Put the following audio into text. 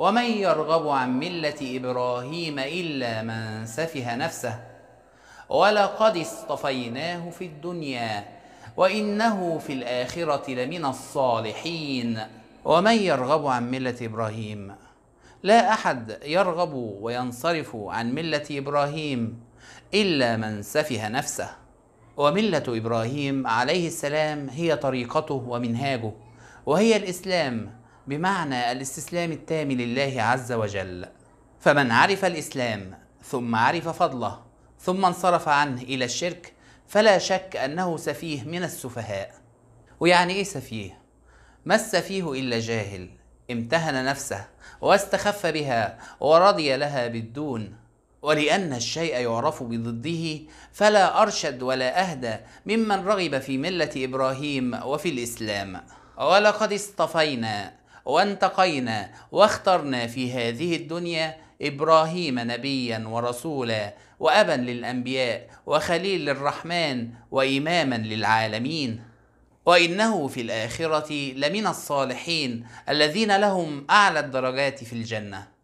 ومن يرغب عن ملة إبراهيم إلا من سفه نفسه ولقد اصطفيناه في الدنيا وإنه في الآخرة لمن الصالحين ومن يرغب عن ملة إبراهيم لا أحد يرغب وينصرف عن ملة إبراهيم إلا من سفه نفسه وملة إبراهيم عليه السلام هي طريقته ومنهاجه وهي الإسلام بمعنى الاستسلام التام لله عز وجل فمن عرف الاسلام ثم عرف فضله ثم انصرف عنه الى الشرك فلا شك انه سفيه من السفهاء ويعني ايه سفيه ما السفيه الا جاهل امتهن نفسه واستخف بها ورضي لها بالدون ولأن الشيء يعرف بضده فلا أرشد ولا أهدى ممن رغب في ملة إبراهيم وفي الإسلام ولقد اصطفينا وانتقينا واخترنا في هذه الدنيا ابراهيم نبيا ورسولا وابا للانبياء وخليل للرحمن واماما للعالمين وانه في الاخره لمن الصالحين الذين لهم اعلى الدرجات في الجنه